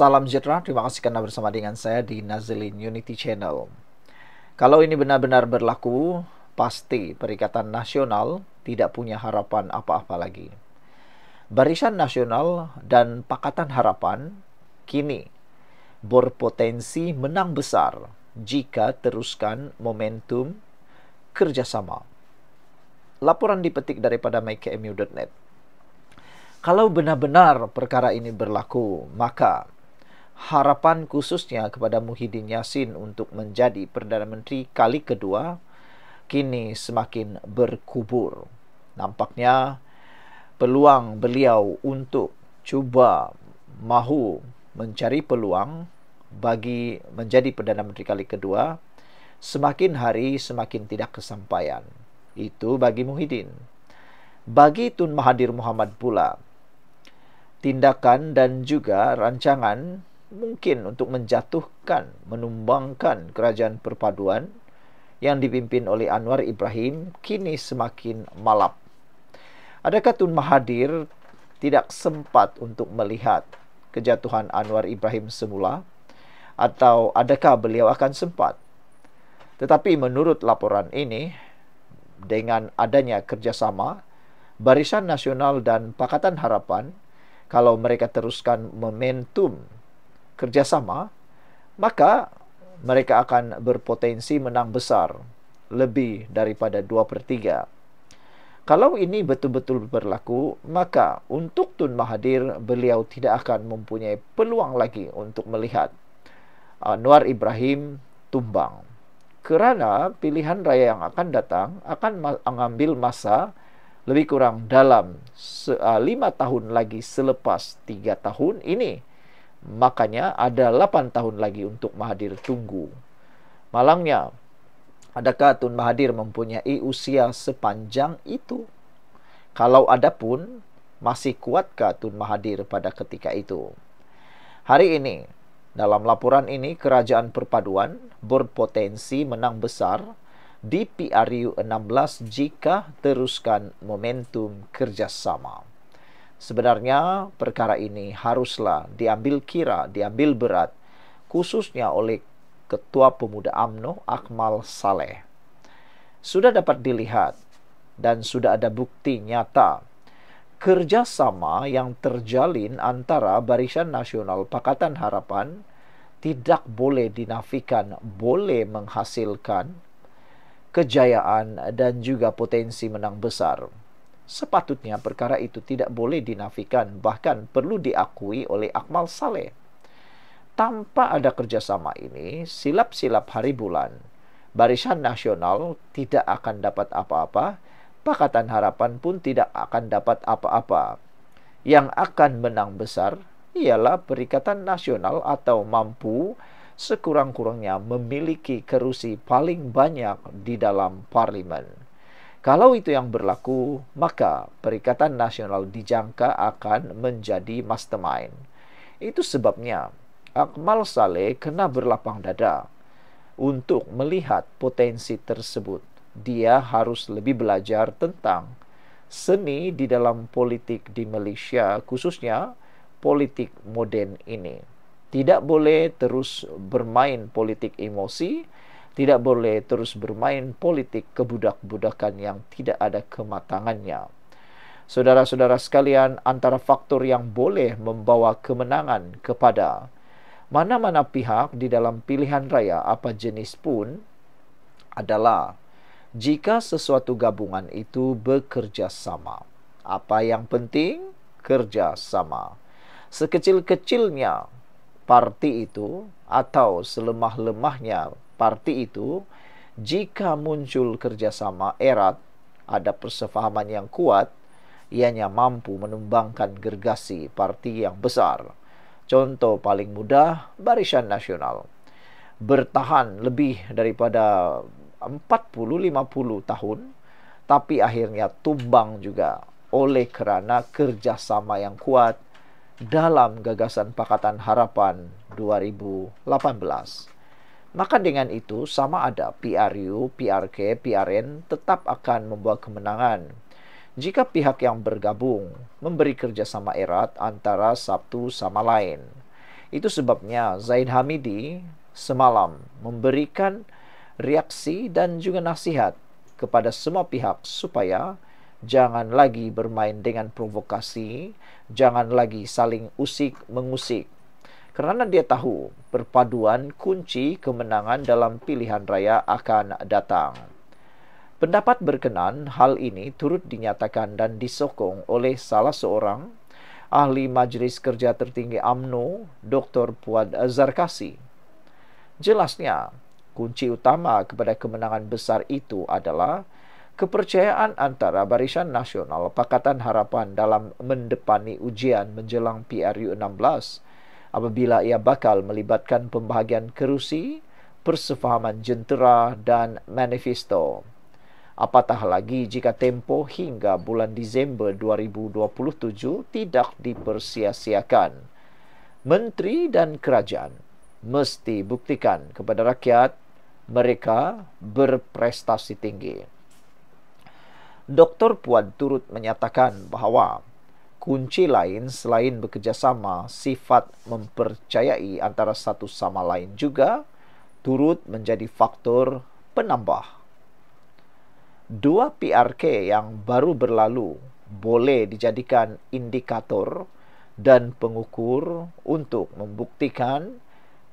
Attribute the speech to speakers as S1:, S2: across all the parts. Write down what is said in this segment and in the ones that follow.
S1: Salam sejahtera, terima kasih kerana bersama dengan saya di Nazilin Unity Channel. Kalau ini benar-benar berlaku, pasti Perikatan Nasional tidak punya harapan apa-apa lagi. Barisan Nasional dan Pakatan Harapan kini berpotensi menang besar jika teruskan momentum kerjasama. Laporan dipetik daripada mykmu.net. Kalau benar-benar perkara ini berlaku, maka harapan khususnya kepada Muhyiddin Yassin untuk menjadi Perdana Menteri kali kedua kini semakin berkubur. Nampaknya peluang beliau untuk cuba mahu mencari peluang bagi menjadi Perdana Menteri kali kedua semakin hari semakin tidak kesampaian. Itu bagi Muhyiddin. Bagi Tun Mahathir Muhammad pula, tindakan dan juga rancangan mungkin untuk menjatuhkan, menumbangkan kerajaan perpaduan yang dipimpin oleh Anwar Ibrahim kini semakin malap. Adakah Tun Mahathir tidak sempat untuk melihat kejatuhan Anwar Ibrahim semula atau adakah beliau akan sempat? Tetapi menurut laporan ini, dengan adanya kerjasama Barisan Nasional dan Pakatan Harapan, kalau mereka teruskan momentum kerjasama, maka mereka akan berpotensi menang besar lebih daripada 2 per 3. Kalau ini betul-betul berlaku, maka untuk Tun Mahathir, beliau tidak akan mempunyai peluang lagi untuk melihat Anwar uh, Ibrahim tumbang. Kerana pilihan raya yang akan datang akan mengambil masa lebih kurang dalam 5 uh, tahun lagi selepas 3 tahun ini makanya ada 8 tahun lagi untuk Mahathir tunggu. Malangnya, adakah Tun Mahathir mempunyai usia sepanjang itu? Kalau ada pun, masih kuatkah Tun Mahathir pada ketika itu? Hari ini, dalam laporan ini, kerajaan perpaduan berpotensi menang besar di PRU 16 jika teruskan momentum kerjasama. Sebenarnya perkara ini haruslah diambil kira, diambil berat khususnya oleh Ketua Pemuda AMNO Akmal Saleh. Sudah dapat dilihat dan sudah ada bukti nyata kerjasama yang terjalin antara Barisan Nasional Pakatan Harapan tidak boleh dinafikan boleh menghasilkan kejayaan dan juga potensi menang besar. Sepatutnya perkara itu tidak boleh dinafikan, bahkan perlu diakui oleh Akmal Saleh. Tanpa ada kerjasama ini, silap-silap hari bulan, barisan nasional tidak akan dapat apa-apa, pakatan harapan pun tidak akan dapat apa-apa. Yang akan menang besar ialah perikatan nasional atau mampu sekurang-kurangnya memiliki kerusi paling banyak di dalam parlimen. Kalau itu yang berlaku, maka Perikatan Nasional dijangka akan menjadi mastermind. Itu sebabnya Akmal Saleh kena berlapang dada. Untuk melihat potensi tersebut, dia harus lebih belajar tentang seni di dalam politik di Malaysia, khususnya politik moden ini. Tidak boleh terus bermain politik emosi, tidak boleh terus bermain politik kebudak-budakan yang tidak ada kematangannya. Saudara-saudara sekalian, antara faktor yang boleh membawa kemenangan kepada mana-mana pihak di dalam pilihan raya apa jenis pun adalah jika sesuatu gabungan itu bekerja sama. Apa yang penting? Kerja sama. Sekecil-kecilnya parti itu atau selemah-lemahnya Parti itu jika muncul kerjasama erat, ada persefahaman yang kuat, ianya mampu menumbangkan gergasi parti yang besar. Contoh paling mudah, Barisan Nasional. Bertahan lebih daripada 40-50 tahun, tapi akhirnya tumbang juga oleh kerana kerjasama yang kuat dalam gagasan Pakatan Harapan 2018. Maka dengan itu sama ada PRU, PRK, PRN tetap akan membuat kemenangan jika pihak yang bergabung memberi kerjasama erat antara Sabtu sama lain. Itu sebabnya Zain Hamidi semalam memberikan reaksi dan juga nasihat kepada semua pihak supaya jangan lagi bermain dengan provokasi, jangan lagi saling usik-mengusik kerana dia tahu perpaduan kunci kemenangan dalam pilihan raya akan datang. Pendapat berkenan hal ini turut dinyatakan dan disokong oleh salah seorang ahli majlis kerja tertinggi AMNO, Dr. Puad Zarkasi. Jelasnya, kunci utama kepada kemenangan besar itu adalah kepercayaan antara Barisan Nasional Pakatan Harapan dalam mendepani ujian menjelang PRU 16 apabila ia bakal melibatkan pembahagian kerusi, persefahaman jentera dan manifesto. Apatah lagi jika tempo hingga bulan Disember 2027 tidak dipersia Menteri dan kerajaan mesti buktikan kepada rakyat mereka berprestasi tinggi. Dr. Puan turut menyatakan bahawa kunci lain selain bekerjasama, sifat mempercayai antara satu sama lain juga turut menjadi faktor penambah. Dua PRK yang baru berlalu boleh dijadikan indikator dan pengukur untuk membuktikan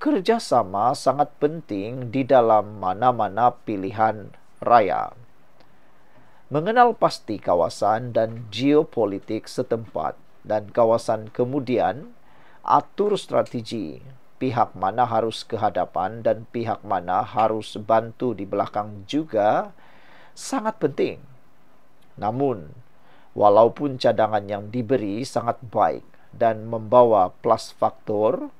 S1: kerjasama sangat penting di dalam mana-mana pilihan raya mengenal pasti kawasan dan geopolitik setempat dan kawasan kemudian atur strategi pihak mana harus kehadapan dan pihak mana harus bantu di belakang juga sangat penting. Namun, walaupun cadangan yang diberi sangat baik dan membawa plus faktor,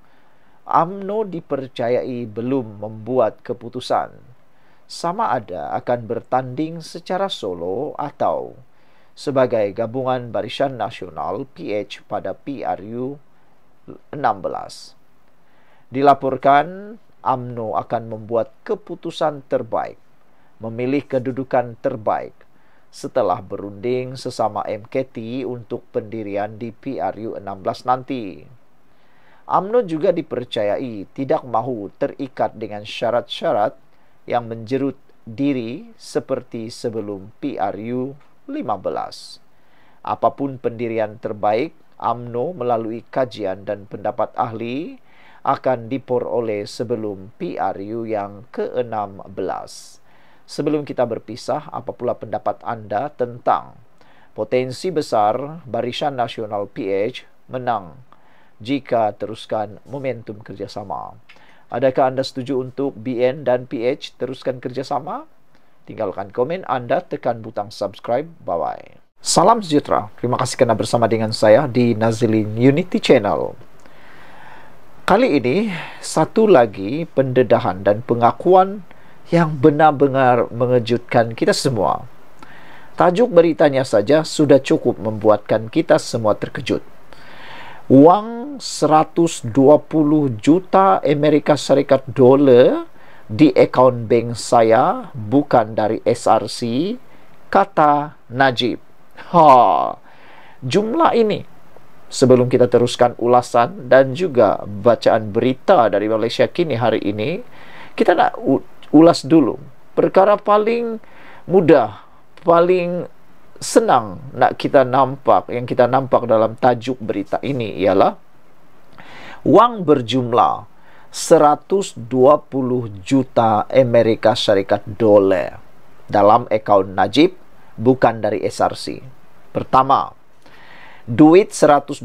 S1: AMNO dipercayai belum membuat keputusan sama ada akan bertanding secara solo atau sebagai gabungan barisan nasional PH pada PRU 16. Dilaporkan AMNO akan membuat keputusan terbaik memilih kedudukan terbaik setelah berunding sesama MKT untuk pendirian di PRU 16 nanti. AMNO juga dipercayai tidak mahu terikat dengan syarat-syarat yang menjerut diri seperti sebelum PRU 15. Apapun pendirian terbaik, AMNO melalui kajian dan pendapat ahli akan diperoleh sebelum PRU yang ke-16. Sebelum kita berpisah, apa pula pendapat anda tentang potensi besar Barisan Nasional PH menang jika teruskan momentum kerjasama? Adakah anda setuju untuk BN dan PH teruskan kerjasama? Tinggalkan komen anda, tekan butang subscribe. Bye-bye. Salam sejahtera. Terima kasih kerana bersama dengan saya di Nazilin Unity Channel. Kali ini, satu lagi pendedahan dan pengakuan yang benar-benar mengejutkan kita semua. Tajuk beritanya saja sudah cukup membuatkan kita semua terkejut. Wang 120 juta Amerika Syarikat dolar di akaun bank saya bukan dari SRC kata Najib. Ha. Jumlah ini sebelum kita teruskan ulasan dan juga bacaan berita dari Malaysia kini hari ini, kita nak ulas dulu perkara paling mudah, paling senang nak kita nampak yang kita nampak dalam tajuk berita ini ialah wang berjumlah 120 juta Amerika Syarikat dolar dalam akaun Najib bukan dari SRC. Pertama, duit 127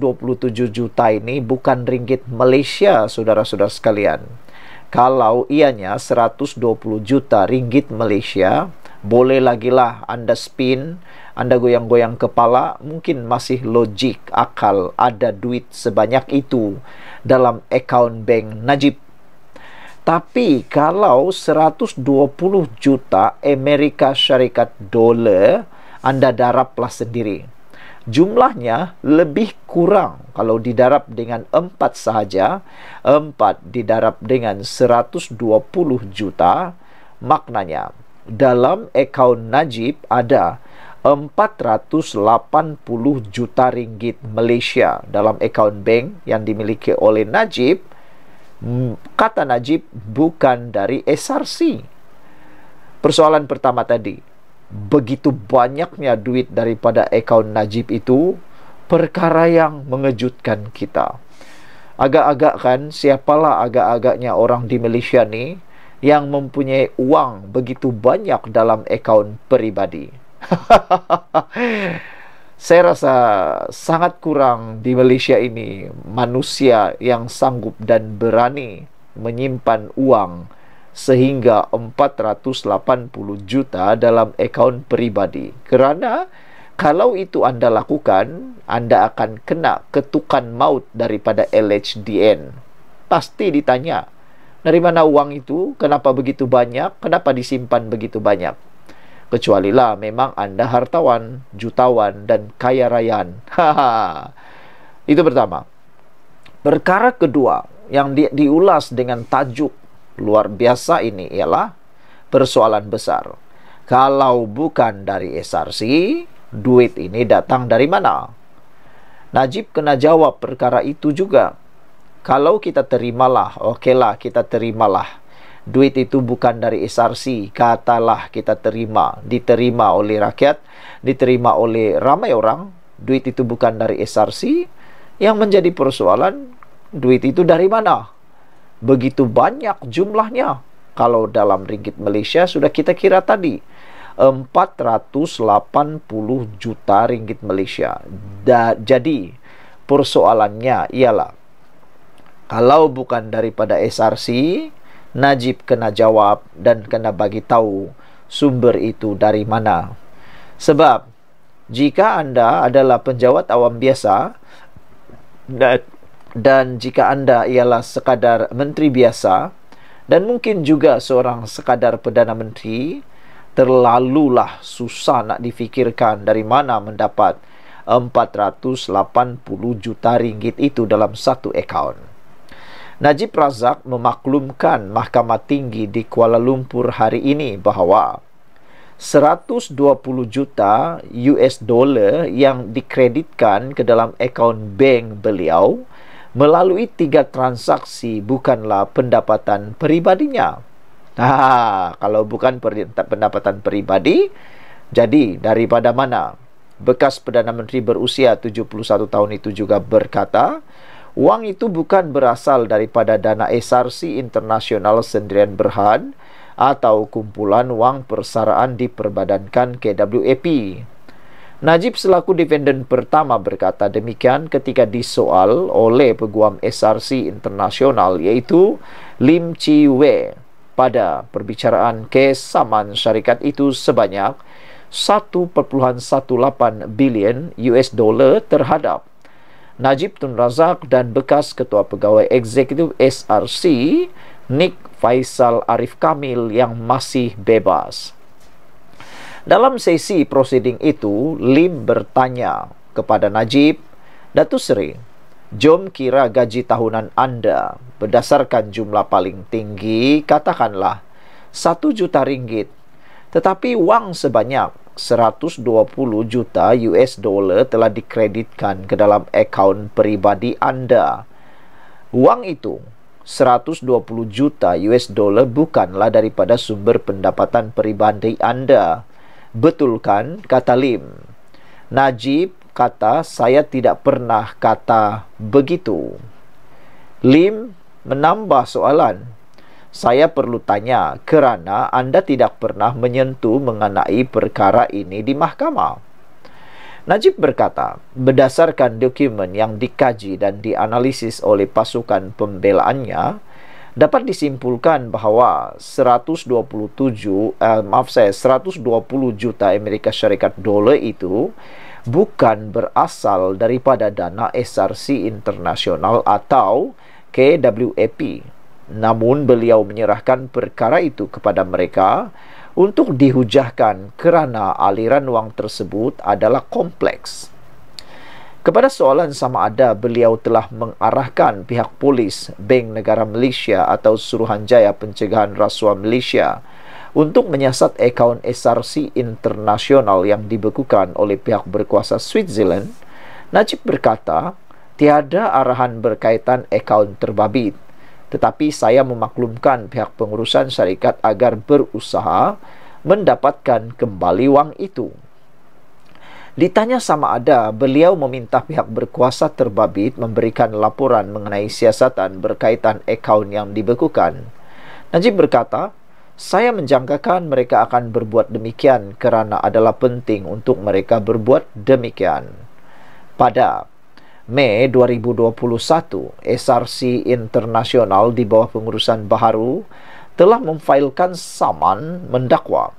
S1: juta ini bukan ringgit Malaysia, saudara-saudara sekalian. Kalau ianya 120 juta ringgit Malaysia, boleh lagilah anda spin, anda goyang-goyang kepala, mungkin masih logik akal ada duit sebanyak itu dalam akaun bank Najib. Tapi kalau 120 juta Amerika Syarikat dolar anda daraplah sendiri. Jumlahnya lebih kurang kalau didarab dengan 4 sahaja, 4 didarab dengan 120 juta, maknanya dalam akaun Najib ada 480 juta ringgit Malaysia dalam akaun bank yang dimiliki oleh Najib hmm, kata Najib bukan dari SRC persoalan pertama tadi begitu banyaknya duit daripada akaun Najib itu perkara yang mengejutkan kita agak-agak kan siapalah agak-agaknya orang di Malaysia ni yang mempunyai uang begitu banyak dalam akaun peribadi Saya rasa sangat kurang di Malaysia ini manusia yang sanggup dan berani menyimpan uang sehingga 480 juta dalam akaun peribadi. Kerana kalau itu anda lakukan, anda akan kena ketukan maut daripada LHDN. Pasti ditanya, dari mana uang itu? Kenapa begitu banyak? Kenapa disimpan begitu banyak? kecuali lah memang anda hartawan, jutawan dan kaya rayaan. Itu pertama. Perkara kedua yang di diulas dengan tajuk luar biasa ini ialah persoalan besar. Kalau bukan dari SRC, duit ini datang dari mana? Najib kena jawab perkara itu juga. Kalau kita terimalah, okeylah kita terimalah duit itu bukan dari SRC katalah kita terima diterima oleh rakyat diterima oleh ramai orang duit itu bukan dari SRC yang menjadi persoalan duit itu dari mana begitu banyak jumlahnya kalau dalam ringgit Malaysia sudah kita kira tadi 480 juta ringgit Malaysia da, jadi persoalannya ialah kalau bukan daripada SRC Najib kena jawab dan kena bagi tahu sumber itu dari mana. Sebab jika anda adalah penjawat awam biasa dan, jika anda ialah sekadar menteri biasa dan mungkin juga seorang sekadar perdana menteri terlalulah susah nak difikirkan dari mana mendapat 480 juta ringgit itu dalam satu akaun. Najib Razak memaklumkan Mahkamah Tinggi di Kuala Lumpur hari ini bahawa 120 juta US dollar yang dikreditkan ke dalam akaun bank beliau melalui tiga transaksi bukanlah pendapatan peribadinya. Nah, ha, kalau bukan pendapatan peribadi, jadi daripada mana? Bekas Perdana Menteri berusia 71 tahun itu juga berkata, Wang itu bukan berasal daripada dana SRC Internasional Sendirian Berhad atau kumpulan wang persaraan diperbadankan KWAP. Najib selaku defendant pertama berkata demikian ketika disoal oleh peguam SRC Internasional iaitu Lim Chi Wei pada perbicaraan kes saman syarikat itu sebanyak 1.18 bilion US dollar terhadap Najib Tun Razak dan bekas ketua pegawai eksekutif SRC Nick Faisal Arif Kamil yang masih bebas. Dalam sesi proseding itu, Lim bertanya kepada Najib, Datu Seri, jom kira gaji tahunan Anda berdasarkan jumlah paling tinggi, katakanlah satu juta ringgit. Tetapi wang sebanyak 120 juta US dollar telah dikreditkan ke dalam akaun peribadi anda. Wang itu, 120 juta US dollar bukanlah daripada sumber pendapatan peribadi anda. betul kan? kata Lim. Najib kata saya tidak pernah kata begitu. Lim menambah soalan saya perlu tanya kerana anda tidak pernah menyentuh mengenai perkara ini di mahkamah. Najib berkata, berdasarkan dokumen yang dikaji dan dianalisis oleh pasukan pembelaannya, dapat disimpulkan bahawa 127 eh, maaf saya 120 juta Amerika Syarikat dolar itu bukan berasal daripada dana SRC internasional atau KWAP Namun beliau menyerahkan perkara itu kepada mereka untuk dihujahkan kerana aliran wang tersebut adalah kompleks. Kepada soalan sama ada beliau telah mengarahkan pihak polis Bank Negara Malaysia atau Suruhanjaya Pencegahan Rasuah Malaysia untuk menyiasat akaun SRC internasional yang dibekukan oleh pihak berkuasa Switzerland, Najib berkata, tiada arahan berkaitan akaun terbabit tetapi saya memaklumkan pihak pengurusan syarikat agar berusaha mendapatkan kembali wang itu. Ditanya sama ada, beliau meminta pihak berkuasa terbabit memberikan laporan mengenai siasatan berkaitan akaun yang dibekukan. Najib berkata, saya menjangkakan mereka akan berbuat demikian kerana adalah penting untuk mereka berbuat demikian. Pada Mei 2021, SRC Internasional di bawah pengurusan Baharu telah memfailkan saman mendakwa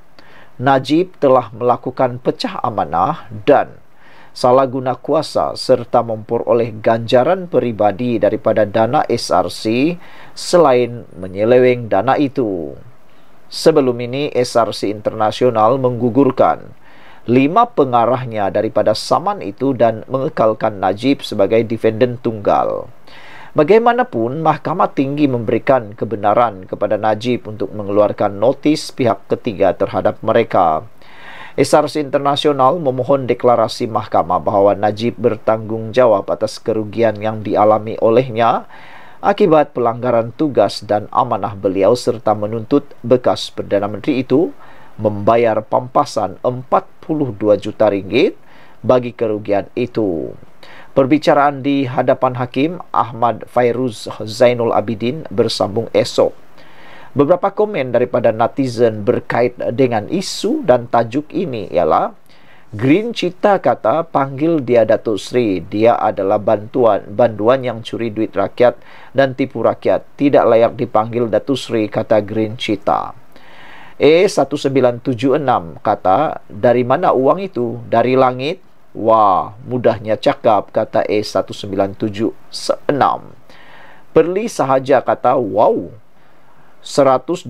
S1: Najib telah melakukan pecah amanah dan salah guna kuasa serta memperoleh ganjaran peribadi daripada dana SRC selain menyeleweng dana itu. Sebelum ini SRC Internasional menggugurkan lima pengarahnya daripada saman itu dan mengekalkan Najib sebagai defenden tunggal. Bagaimanapun, Mahkamah Tinggi memberikan kebenaran kepada Najib untuk mengeluarkan notis pihak ketiga terhadap mereka. SRS Internasional memohon deklarasi mahkamah bahawa Najib bertanggungjawab atas kerugian yang dialami olehnya akibat pelanggaran tugas dan amanah beliau serta menuntut bekas Perdana Menteri itu membayar pampasan 42 juta ringgit bagi kerugian itu. Perbicaraan di hadapan hakim Ahmad Fairuz Zainul Abidin bersambung esok. Beberapa komen daripada netizen berkait dengan isu dan tajuk ini ialah Green Cita kata panggil dia Datuk Sri, dia adalah bantuan banduan yang curi duit rakyat dan tipu rakyat. Tidak layak dipanggil Datuk Sri kata Green Cita. A1976 kata, dari mana uang itu? Dari langit? Wah, mudahnya cakap, kata A1976. Perli sahaja kata, wow, 120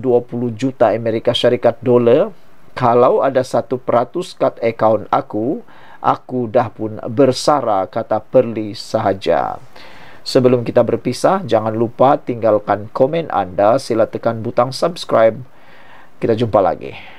S1: juta Amerika Syarikat dolar, kalau ada satu peratus kat akaun aku, aku dah pun bersara, kata Perli sahaja. Sebelum kita berpisah, jangan lupa tinggalkan komen anda, sila tekan butang subscribe kita jumpa lagi.